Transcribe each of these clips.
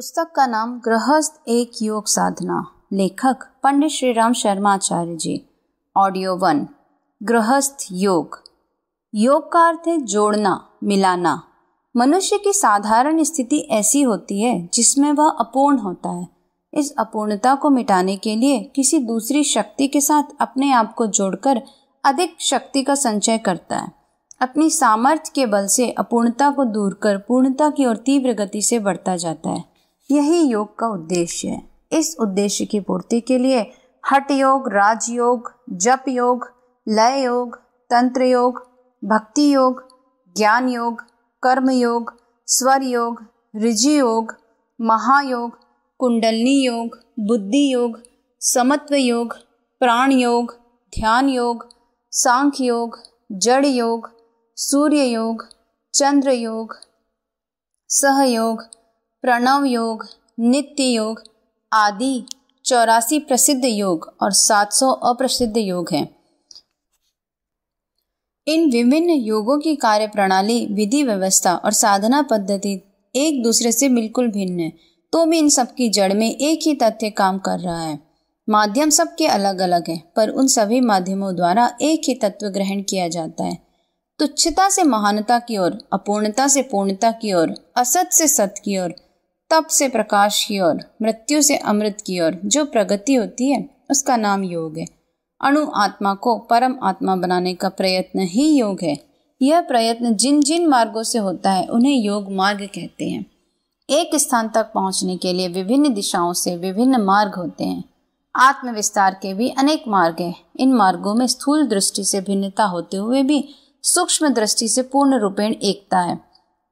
पुस्तक का नाम गृहस्थ एक योग साधना लेखक पंडित श्री राम शर्माचार्य जी ऑडियो वन गृहस्थ योग योग का अर्थ है जोड़ना मिलाना मनुष्य की साधारण स्थिति ऐसी होती है जिसमें वह अपूर्ण होता है इस अपूर्णता को मिटाने के लिए किसी दूसरी शक्ति के साथ अपने आप को जोड़कर अधिक शक्ति का संचय करता है अपनी सामर्थ्य के बल से अपूर्णता को दूर कर पूर्णता की ओर तीव्र गति से बढ़ता जाता है यही योग का उद्देश्य है इस उद्देश्य की पूर्ति के लिए हट योग राजयोग जप योग लय योग तंत्र योग भक्ति योग ज्ञान योग कर्म योग स्वर योग ऋजि योग महायोग कुंडलनी योग बुद्धि योग समत्व योग प्राण योग ध्यान योग सांख्य योग जड़ योग सूर्य योग चंद्र योग सहयोग प्रणव योग नित्य योग आदि चौरासी प्रसिद्ध योग और 700 अप्रसिद्ध योग हैं इन विभिन्न योगों की कार्य प्रणाली विधि व्यवस्था और साधना पद्धति एक दूसरे से बिल्कुल भिन्न है तो भी इन सबकी जड़ में एक ही तथ्य काम कर रहा है माध्यम सबके अलग अलग हैं पर उन सभी माध्यमों द्वारा एक ही तत्व ग्रहण किया जाता है तुच्छता से महानता की ओर अपूर्णता से पूर्णता की ओर असत से सत की ओर तप से प्रकाश की ओर मृत्यु से अमृत की ओर जो प्रगति होती है उसका नाम योग है अणु आत्मा को परम आत्मा बनाने का प्रयत्न ही योग है यह प्रयत्न जिन जिन मार्गों से होता है उन्हें योग मार्ग कहते हैं एक स्थान तक पहुंचने के लिए विभिन्न दिशाओं से विभिन्न मार्ग होते हैं आत्मविस्तार के भी अनेक मार्ग हैं इन मार्गों में स्थूल दृष्टि से भिन्नता होते हुए भी सूक्ष्म दृष्टि से पूर्ण रूपेण एकता है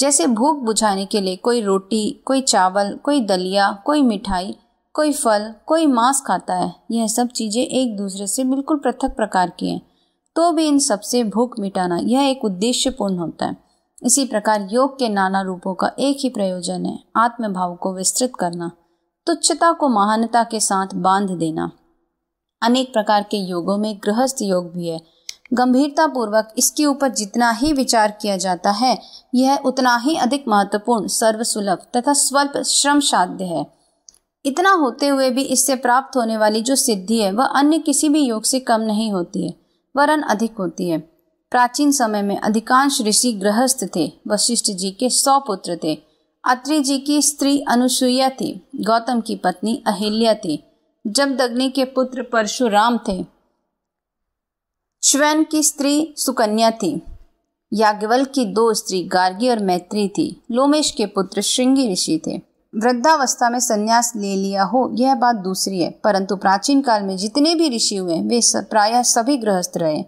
जैसे भूख बुझाने के लिए कोई रोटी कोई चावल कोई दलिया कोई मिठाई कोई फल कोई मांस खाता है यह सब चीज़ें एक दूसरे से बिल्कुल पृथक प्रकार की हैं तो भी इन सबसे भूख मिटाना यह एक उद्देश्यपूर्ण होता है इसी प्रकार योग के नाना रूपों का एक ही प्रयोजन है आत्मभाव को विस्तृत करना तुच्छता को महानता के साथ बांध देना अनेक प्रकार के योगों में गृहस्थ योग भी है गंभीरता पूर्वक इसके ऊपर जितना ही विचार किया जाता है यह उतना ही अधिक महत्वपूर्ण सर्वसुलभ तथा स्वल्प श्रम साध्य है इतना होते हुए भी इससे प्राप्त होने वाली जो सिद्धि है वह अन्य किसी भी योग से कम नहीं होती है वरन अधिक होती है प्राचीन समय में अधिकांश ऋषि गृहस्थ थे वशिष्ठ जी के सौ पुत्र थे अत्रि जी की स्त्री अनुसुईया थी गौतम की पत्नी अहिल्या थी जब दग्नि के पुत्र परशुराम थे श्वेन की स्त्री सुकन्या थी याज्ञवल की दो स्त्री गार्गी और मैत्री थी लोमेश के पुत्र श्रृंगी ऋषि थे वृद्धावस्था में संन्यास ले लिया हो यह बात दूसरी है परंतु प्राचीन काल में जितने भी ऋषि हुए वे प्रायः सभी गृहस्थ रहे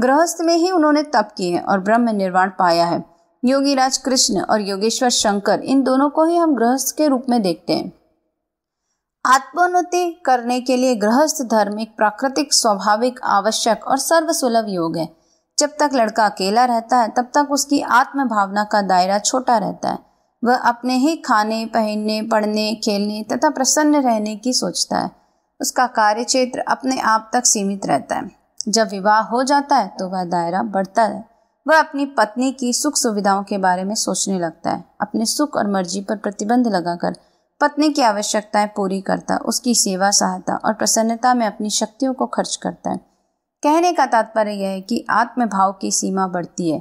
गृहस्थ में ही उन्होंने तप किए हैं और ब्रह्म निर्वाण पाया है योगीराज कृष्ण और योगेश्वर शंकर इन दोनों को ही हम गृहस्थ के रूप में देखते हैं आत्मोन्नति करने के लिए गृहस्थ धर्म एक प्राकृतिक स्वाभाविक आवश्यक और सर्वसुलभ योग है जब तक लड़का अकेला रहता है तब तक उसकी आत्म भावना का दायरा छोटा रहता है वह अपने ही खाने पहनने पढ़ने खेलने तथा प्रसन्न रहने की सोचता है उसका कार्य क्षेत्र अपने आप तक सीमित रहता है जब विवाह हो जाता है तो वह दायरा बढ़ता है वह अपनी पत्नी की सुख सुविधाओं के बारे में सोचने लगता है अपने सुख और मर्जी पर प्रतिबंध लगाकर पत्नी की आवश्यकताएं पूरी करता उसकी सेवा सहायता और प्रसन्नता में अपनी शक्तियों को खर्च करता है कहने का तात्पर्य यह है कि आत्मभाव की सीमा बढ़ती है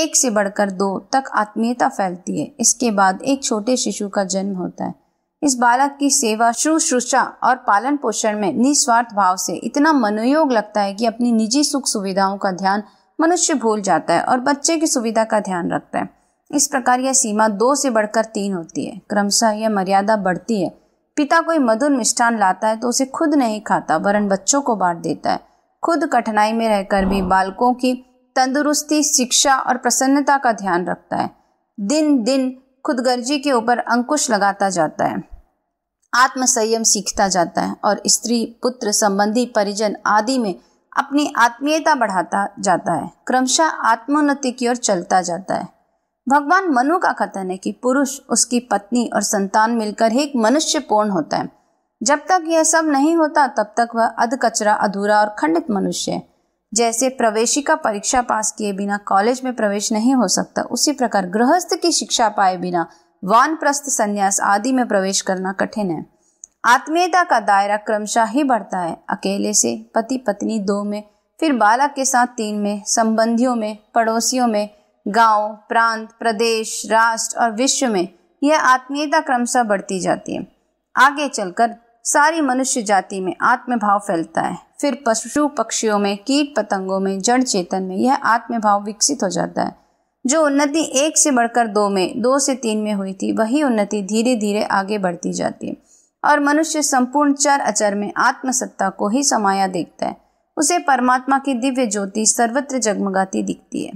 एक से बढ़कर दो तक आत्मीयता फैलती है इसके बाद एक छोटे शिशु का जन्म होता है इस बालक की सेवा शुश्रूषा और पालन पोषण में निस्वार्थ भाव से इतना मनोयोग लगता है कि अपनी निजी सुख सुविधाओं का ध्यान मनुष्य भूल जाता है और बच्चे की सुविधा का ध्यान रखता है इस प्रकार यह सीमा दो से बढ़कर तीन होती है क्रमशः यह मर्यादा बढ़ती है पिता कोई मधुर मिष्ठान लाता है तो उसे खुद नहीं खाता वरन बच्चों को बांट देता है खुद कठिनाई में रहकर भी बालकों की तंदुरुस्ती शिक्षा और प्रसन्नता का ध्यान रखता है दिन दिन खुदगर्जी के ऊपर अंकुश लगाता जाता है आत्मसंयम सीखता जाता है और स्त्री पुत्र संबंधी परिजन आदि में अपनी आत्मीयता बढ़ाता जाता है क्रमशः आत्मोन्नति की ओर चलता जाता है भगवान मनु का कथन है कि पुरुष उसकी पत्नी और संतान मिलकर ही एक मनुष्य पूर्ण होता है जब तक यह सब नहीं होता तब तक वह अध कचरा अधूरा और खंडित मनुष्य है जैसे प्रवेशी का परीक्षा पास किए बिना कॉलेज में प्रवेश नहीं हो सकता उसी प्रकार गृहस्थ की शिक्षा पाए बिना वानप्रस्थ संन्यास आदि में प्रवेश करना कठिन है आत्मीयता का दायरा क्रमशः ही बढ़ता है अकेले से पति पत्नी दो में फिर बालक के साथ तीन में संबंधियों में पड़ोसियों में गांव, प्रांत प्रदेश राष्ट्र और विश्व में यह आत्मीयता क्रमशः बढ़ती जाती है आगे चलकर सारी मनुष्य जाति में आत्मभाव फैलता है फिर पशु पक्षियों में कीट पतंगों में जड़ चेतन में यह आत्मभाव विकसित हो जाता है जो उन्नति एक से बढ़कर दो में दो से तीन में हुई थी वही उन्नति धीरे धीरे आगे बढ़ती जाती है और मनुष्य संपूर्ण चर अचर में आत्मसत्ता को ही समाया देखता है उसे परमात्मा की दिव्य ज्योति सर्वत्र जगमगाती दिखती है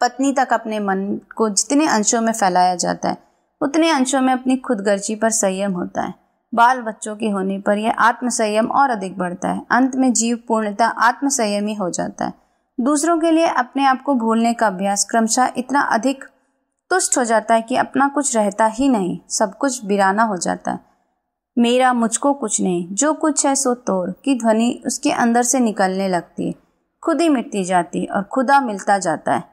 पत्नी तक अपने मन को जितने अंशों में फैलाया जाता है उतने अंशों में अपनी खुदगर्जी पर संयम होता है बाल बच्चों के होने पर यह आत्मसंयम और अधिक बढ़ता है अंत में जीव आत्मसंयम आत्मसंयमी हो जाता है दूसरों के लिए अपने आप को भूलने का अभ्यास क्रमशः इतना अधिक तुष्ट हो जाता है कि अपना कुछ रहता ही नहीं सब कुछ बिराना हो जाता है मेरा मुझको कुछ नहीं जो कुछ है सो तोड़ की ध्वनि उसके अंदर से निकलने लगती है खुद ही मिटती जाती और खुदा मिलता जाता है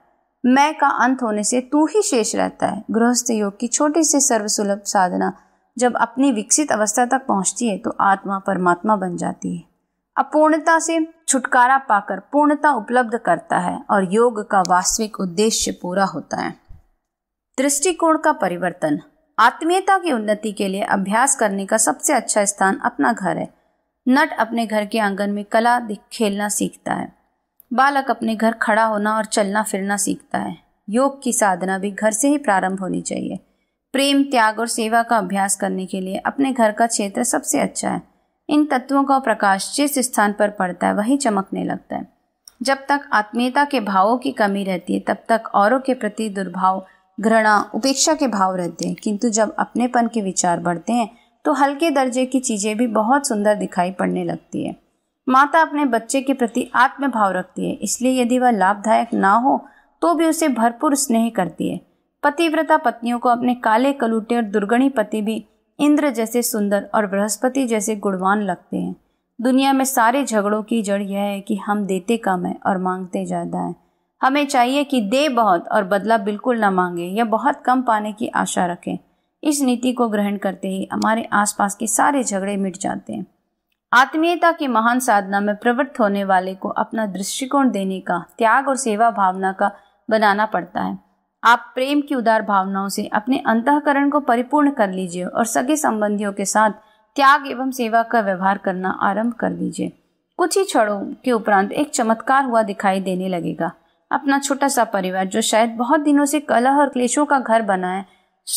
मैं का अंत होने से तू ही शेष रहता है गृहस्थ योग की छोटी सी सर्वसुलभ साधना जब अपनी विकसित अवस्था तक पहुंचती है तो आत्मा परमात्मा बन जाती है अपूर्णता से छुटकारा पाकर पूर्णता उपलब्ध करता है और योग का वास्तविक उद्देश्य पूरा होता है दृष्टिकोण का परिवर्तन आत्मीयता की उन्नति के लिए अभ्यास करने का सबसे अच्छा स्थान अपना घर है नट अपने घर के आंगन में कला खेलना सीखता है बालक अपने घर खड़ा होना और चलना फिरना सीखता है योग की साधना भी घर से ही प्रारंभ होनी चाहिए प्रेम त्याग और सेवा का अभ्यास करने के लिए अपने घर का क्षेत्र सबसे अच्छा है इन तत्वों का प्रकाश जिस स्थान पर पड़ता है वही चमकने लगता है जब तक आत्मीयता के भावों की कमी रहती है तब तक औरों के प्रति दुर्भाव घृणा उपेक्षा के भाव रहते हैं किंतु जब अपनेपन के विचार बढ़ते हैं तो हल्के दर्जे की चीज़ें भी बहुत सुंदर दिखाई पड़ने लगती है माता अपने बच्चे के प्रति आत्मभाव रखती है इसलिए यदि वह लाभदायक ना हो तो भी उसे भरपूर स्नेह करती है पतिव्रता पत्नियों को अपने काले कलूटे और दुर्गणी पति भी इंद्र जैसे सुंदर और बृहस्पति जैसे गुणवान लगते हैं दुनिया में सारे झगड़ों की जड़ यह है कि हम देते कम है और मांगते ज़्यादा हैं हमें चाहिए कि दे बहुत और बदला बिल्कुल ना मांगे या बहुत कम पाने की आशा रखें इस नीति को ग्रहण करते ही हमारे आसपास के सारे झगड़े मिट जाते हैं आत्मीयता की महान साधना में प्रवृत्त होने वाले को अपना दृष्टिकोण देने का त्याग और सेवा भावना का बनाना पड़ता है आप प्रेम की उदार भावनाओं से अपने अंतकरण को परिपूर्ण कर लीजिए और सगे संबंधियों के साथ त्याग एवं सेवा का व्यवहार करना आरंभ कर दीजिए कुछ ही क्षणों के उपरांत एक चमत्कार हुआ दिखाई देने लगेगा अपना छोटा सा परिवार जो शायद बहुत दिनों से कलह और क्लेशों का घर बना है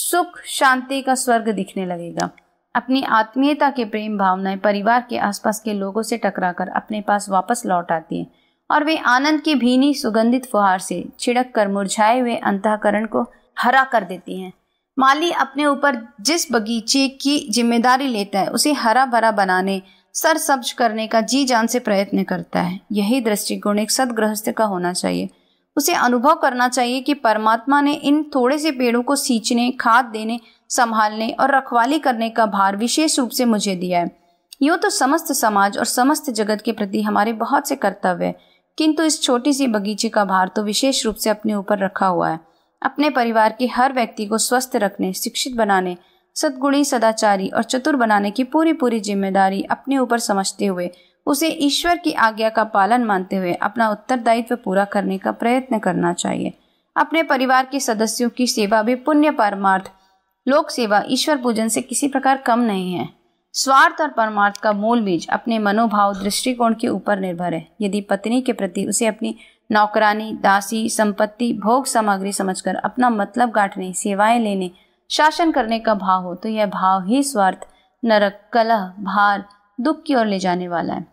सुख शांति का स्वर्ग दिखने लगेगा अपनी आत्मीयता के प्रेम भावनाएं परिवार के आसपास के लोगों से टकराकर अपने पास वापस लौट आती हैं और वे आनंद की भीनी सुगंधित फुहार से छिड़क कर मुरझाए हुए अंतकरण को हरा कर देती हैं माली अपने ऊपर जिस बगीचे की जिम्मेदारी लेता है उसे हरा भरा बनाने सरसब्ज करने का जी जान से प्रयत्न करता है यही दृष्टिकोण एक सदगृहस्थ का होना चाहिए उसे अनुभव करना चाहिए कि परमात्मा ने इन थोड़े से पेड़ों को सींचने खाद देने संभालने और रखवाली करने का भार विशेष रूप से मुझे दिया है यूँ तो समस्त समाज और समस्त जगत के प्रति हमारे बहुत से कर्तव्य है किंतु इस छोटी सी बगीचे का भार तो विशेष रूप से अपने ऊपर रखा हुआ है अपने परिवार के हर व्यक्ति को स्वस्थ रखने शिक्षित बनाने सद्गुणी सदाचारी और चतुर बनाने की पूरी पूरी जिम्मेदारी अपने ऊपर समझते हुए उसे ईश्वर की आज्ञा का पालन मानते हुए अपना उत्तरदायित्व पूरा करने का प्रयत्न करना चाहिए अपने परिवार के सदस्यों की सेवा भी पुण्य परमार्थ लोक सेवा ईश्वर पूजन से किसी प्रकार कम नहीं है स्वार्थ और परमार्थ का मूल बीज अपने मनोभाव दृष्टिकोण के ऊपर निर्भर है यदि पत्नी के प्रति उसे अपनी नौकरानी दासी संपत्ति भोग सामग्री समझकर अपना मतलब गांठने सेवाएं लेने शासन करने का भाव हो तो यह भाव ही स्वार्थ नरक कलह भार दुख की ओर ले जाने वाला है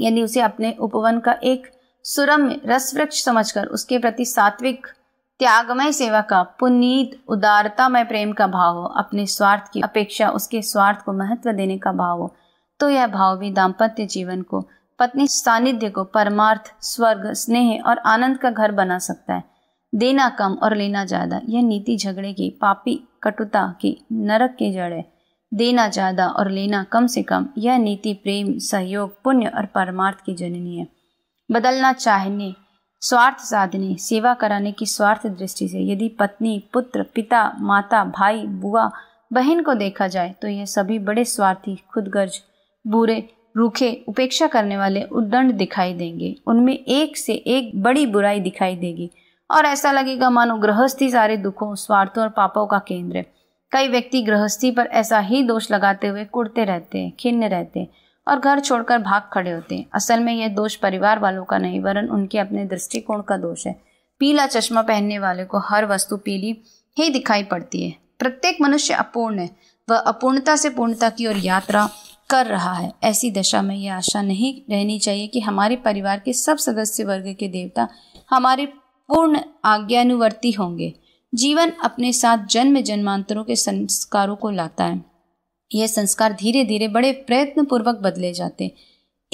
यदि उसे अपने उपवन का एक सुरम्य रसवृक्ष समझकर उसके प्रति सात्विक त्यागमय सेवा का पुनीत उदारतामय प्रेम का भाव हो अपने स्वार्थ की अपेक्षा उसके स्वार्थ को महत्व देने का भाव हो तो यह भाव भी दाम्पत्य जीवन को पत्नी सानिध्य को परमार्थ स्वर्ग स्नेह और आनंद का घर बना सकता है देना कम और लेना ज़्यादा यह नीति झगड़े की पापी कटुता की नरक की जड़ है देना ज़्यादा और लेना कम से कम यह नीति प्रेम सहयोग पुण्य और परमार्थ की जननी है बदलना चाहने स्वार्थ साधने सेवा कराने की स्वार्थ दृष्टि से यदि पत्नी पुत्र पिता माता भाई बुआ बहन को देखा जाए तो यह सभी बड़े स्वार्थी खुदगर्ज बुरे रूखे उपेक्षा करने वाले उद्दंड दिखाई देंगे उनमें एक से एक बड़ी बुराई दिखाई देगी और ऐसा लगेगा मानो गृहस्थी सारे दुखों स्वार्थों और पापों का केंद्र है कई व्यक्ति गृहस्थी पर ऐसा ही दोष लगाते हुए कुड़ते रहते हैं खिन्न रहते हैं और घर छोड़कर भाग खड़े होते हैं असल में यह दोष परिवार वालों का नहीं वरन उनके अपने दृष्टिकोण का दोष है पीला चश्मा पहनने वाले को हर वस्तु पीली ही दिखाई पड़ती है प्रत्येक मनुष्य अपूर्ण है वह अपूर्णता से पूर्णता की ओर यात्रा कर रहा है ऐसी दशा में यह आशा नहीं रहनी चाहिए कि हमारे परिवार के सब सदस्य वर्ग के देवता हमारे पूर्ण आज्ञानुवर्ती होंगे जीवन अपने साथ जन्म जन्मांतरों के संस्कारों को लाता है यह संस्कार धीरे धीरे बड़े प्रयत्न पूर्वक बदले जाते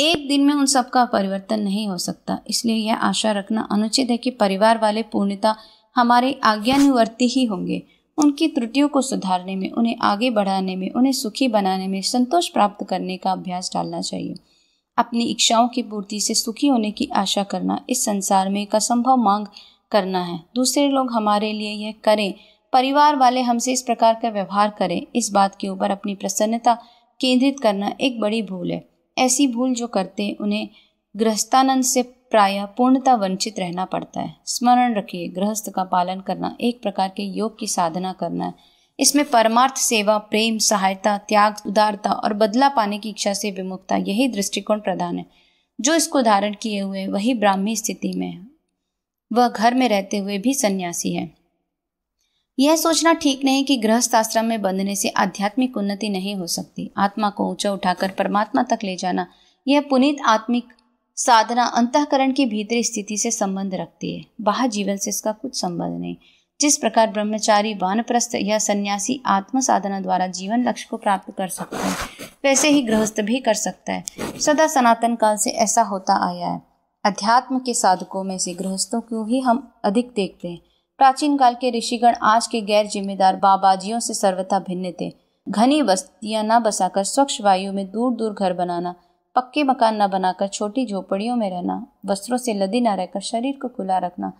एक दिन में उन सबका परिवर्तन नहीं हो सकता इसलिए यह आशा रखना अनुचित है कि परिवार वाले पूर्णता हमारे आज्ञानुवर्ती ही होंगे उनकी त्रुटियों को सुधारने में उन्हें आगे बढ़ाने में उन्हें सुखी बनाने में संतोष प्राप्त करने का अभ्यास डालना चाहिए अपनी इच्छाओं की पूर्ति से सुखी होने की आशा करना इस संसार में एक असंभव मांग करना है दूसरे लोग हमारे लिए यह करें परिवार वाले हमसे इस प्रकार का व्यवहार करें इस बात के ऊपर अपनी प्रसन्नता केंद्रित करना एक बड़ी भूल है ऐसी भूल जो करते उन्हें गृहस्थानंद से प्राय पूर्णता वंचित रहना पड़ता है स्मरण रखिए गृहस्थ का पालन करना एक प्रकार के योग की साधना करना है इसमें परमार्थ सेवा प्रेम सहायता त्याग उदारता और बदला पाने की इच्छा से विमुखता यही दृष्टिकोण प्रधान है जो इसको धारण किए हुए वही ब्राह्मी स्थिति में है वह घर में रहते हुए भी सन्यासी है यह सोचना ठीक नहीं कि गृहस्थ आश्रम में बंधने से आध्यात्मिक उन्नति नहीं हो सकती आत्मा को ऊंचा उठाकर परमात्मा तक ले जाना यह पुनीत आत्मिक साधना अंतकरण की भीतरी स्थिति से संबंध रखती है बाहर जीवन से इसका कुछ संबंध नहीं जिस प्रकार ब्रह्मचारी वानप्रस्थ या सन्यासी आत्म साधना द्वारा जीवन लक्ष्य को प्राप्त कर सकता है वैसे ही गृहस्थ भी कर सकता है सदा सनातन काल से ऐसा होता आया है अध्यात्म के साधकों में से गृहस्थों को ही हम अधिक देखते हैं प्राचीन काल के ऋषिगण आज के गैर जिम्मेदार बाबाजियों से सर्वथा भिन्न थे घनी बस्तियां न बसाकर स्वच्छ वायु में दूर दूर घर बनाना पक्के मकान न बनाकर छोटी झोपड़ियों में रहना वस्त्रों से लदी न रहकर शरीर को खुला रखना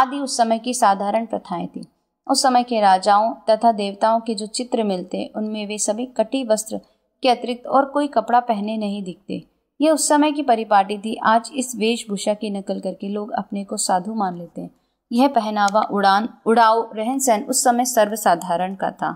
आदि उस समय की साधारण प्रथाएं थी उस समय के राजाओं तथा देवताओं के जो चित्र मिलते उनमें वे सभी कटी वस्त्र के अतिरिक्त और कोई कपड़ा पहने नहीं दिखते यह उस समय की परिपाटी थी आज इस वेशभूषा की नकल करके लोग अपने को साधु मान लेते हैं यह पहनावा उड़ान उड़ाव रहन सहन उस समय सर्वसाधारण का था